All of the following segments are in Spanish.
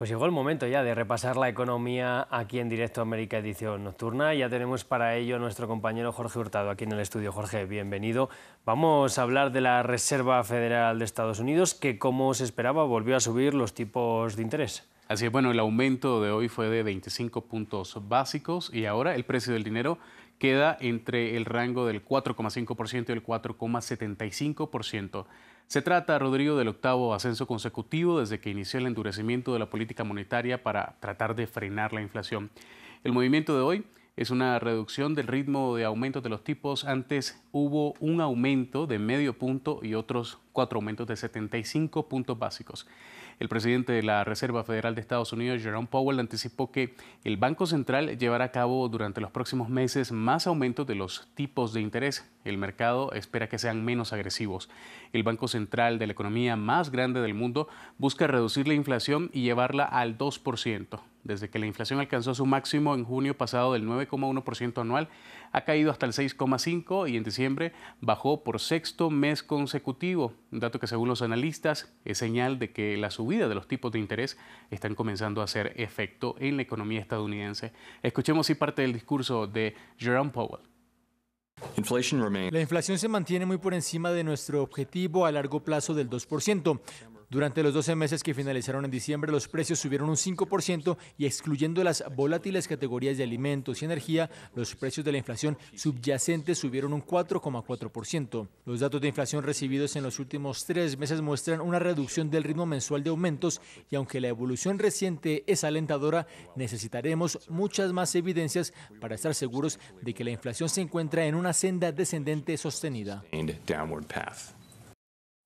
Pues llegó el momento ya de repasar la economía aquí en directo América Edición Nocturna. Ya tenemos para ello a nuestro compañero Jorge Hurtado aquí en el estudio. Jorge, bienvenido. Vamos a hablar de la Reserva Federal de Estados Unidos, que como se esperaba volvió a subir los tipos de interés. Así es, bueno, el aumento de hoy fue de 25 puntos básicos y ahora el precio del dinero queda entre el rango del 4,5% y el 4,75%. Se trata, Rodrigo, del octavo ascenso consecutivo desde que inició el endurecimiento de la política monetaria para tratar de frenar la inflación. El movimiento de hoy es una reducción del ritmo de aumento de los tipos. Antes hubo un aumento de medio punto y otros cuatro aumentos de 75 puntos básicos. El presidente de la Reserva Federal de Estados Unidos, Jerome Powell, anticipó que el Banco Central llevará a cabo durante los próximos meses más aumentos de los tipos de interés. El mercado espera que sean menos agresivos. El Banco Central de la economía más grande del mundo busca reducir la inflación y llevarla al 2%. Desde que la inflación alcanzó su máximo en junio pasado del 9,1% anual, ha caído hasta el 6,5% y en diciembre bajó por sexto mes consecutivo un dato que según los analistas es señal de que la subida de los tipos de interés están comenzando a hacer efecto en la economía estadounidense. Escuchemos si parte del discurso de Jerome Powell. La inflación se mantiene muy por encima de nuestro objetivo a largo plazo del 2%, durante los 12 meses que finalizaron en diciembre, los precios subieron un 5% y excluyendo las volátiles categorías de alimentos y energía, los precios de la inflación subyacente subieron un 4,4%. Los datos de inflación recibidos en los últimos tres meses muestran una reducción del ritmo mensual de aumentos y aunque la evolución reciente es alentadora, necesitaremos muchas más evidencias para estar seguros de que la inflación se encuentra en una senda descendente sostenida.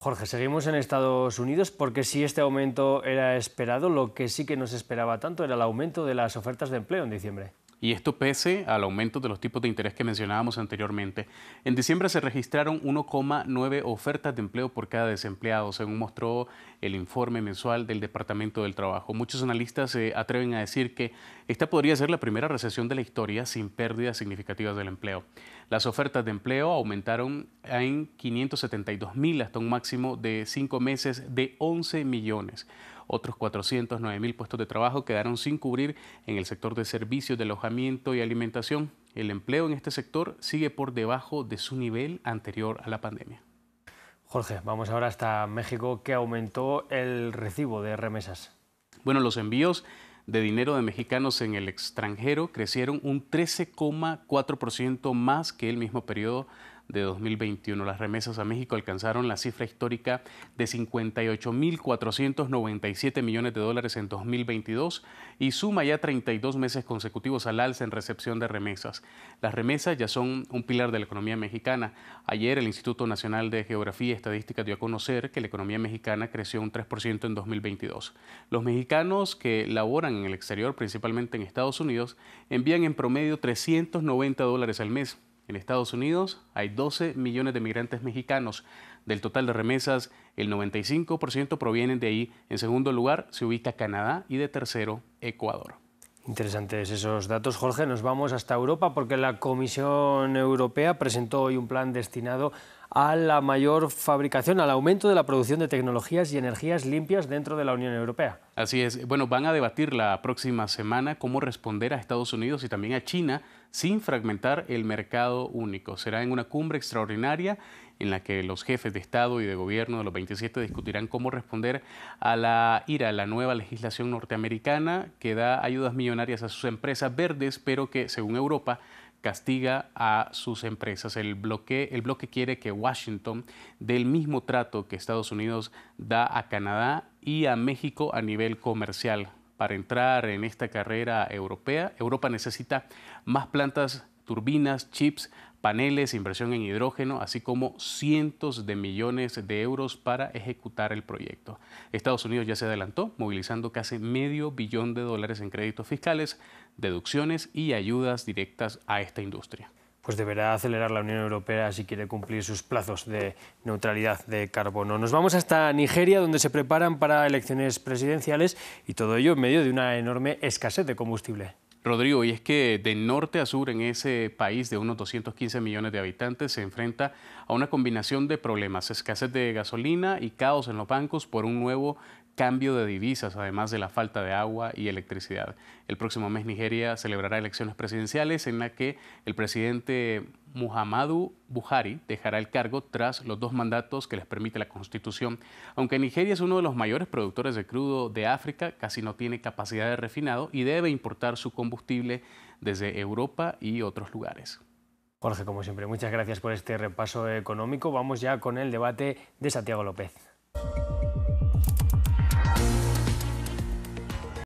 Jorge, seguimos en Estados Unidos porque si este aumento era esperado, lo que sí que nos esperaba tanto era el aumento de las ofertas de empleo en diciembre y esto pese al aumento de los tipos de interés que mencionábamos anteriormente. En diciembre se registraron 1,9 ofertas de empleo por cada desempleado, según mostró el informe mensual del Departamento del Trabajo. Muchos analistas se atreven a decir que esta podría ser la primera recesión de la historia sin pérdidas significativas del empleo. Las ofertas de empleo aumentaron en 572 mil hasta un máximo de cinco meses de 11 millones. Otros 409 mil puestos de trabajo quedaron sin cubrir en el sector de servicios de alojamiento y alimentación. El empleo en este sector sigue por debajo de su nivel anterior a la pandemia. Jorge, vamos ahora hasta México, que aumentó el recibo de remesas. Bueno, los envíos de dinero de mexicanos en el extranjero crecieron un 13,4% más que el mismo periodo de 2021. Las remesas a México alcanzaron la cifra histórica de 58.497 millones de dólares en 2022 y suma ya 32 meses consecutivos al alza en recepción de remesas. Las remesas ya son un pilar de la economía mexicana. Ayer el Instituto Nacional de Geografía y Estadística dio a conocer que la economía mexicana creció un 3% en 2022. Los mexicanos que laboran en el exterior, principalmente en Estados Unidos, envían en promedio 390 dólares al mes en Estados Unidos hay 12 millones de migrantes mexicanos. Del total de remesas, el 95% provienen de ahí. En segundo lugar se ubica Canadá y de tercero Ecuador. Interesantes esos datos. Jorge, nos vamos hasta Europa porque la Comisión Europea presentó hoy un plan destinado a la mayor fabricación, al aumento de la producción de tecnologías y energías limpias dentro de la Unión Europea. Así es. Bueno, van a debatir la próxima semana cómo responder a Estados Unidos y también a China sin fragmentar el mercado único. Será en una cumbre extraordinaria en la que los jefes de Estado y de Gobierno de los 27 discutirán cómo responder a la IRA, la nueva legislación norteamericana que da ayudas millonarias a sus empresas verdes, pero que, según Europa, castiga a sus empresas. El bloque, el bloque quiere que Washington dé el mismo trato que Estados Unidos da a Canadá y a México a nivel comercial. Para entrar en esta carrera europea, Europa necesita más plantas turbinas, chips, paneles, inversión en hidrógeno, así como cientos de millones de euros para ejecutar el proyecto. Estados Unidos ya se adelantó, movilizando casi medio billón de dólares en créditos fiscales, deducciones y ayudas directas a esta industria pues deberá acelerar la Unión Europea si quiere cumplir sus plazos de neutralidad de carbono. Nos vamos hasta Nigeria, donde se preparan para elecciones presidenciales y todo ello en medio de una enorme escasez de combustible. Rodrigo, y es que de norte a sur en ese país de unos 215 millones de habitantes se enfrenta a una combinación de problemas, escasez de gasolina y caos en los bancos por un nuevo cambio de divisas, además de la falta de agua y electricidad. El próximo mes Nigeria celebrará elecciones presidenciales en las que el presidente Muhammadu Buhari dejará el cargo tras los dos mandatos que les permite la Constitución. Aunque Nigeria es uno de los mayores productores de crudo de África, casi no tiene capacidad de refinado y debe importar su combustible desde Europa y otros lugares. Jorge, como siempre, muchas gracias por este repaso económico. Vamos ya con el debate de Santiago López.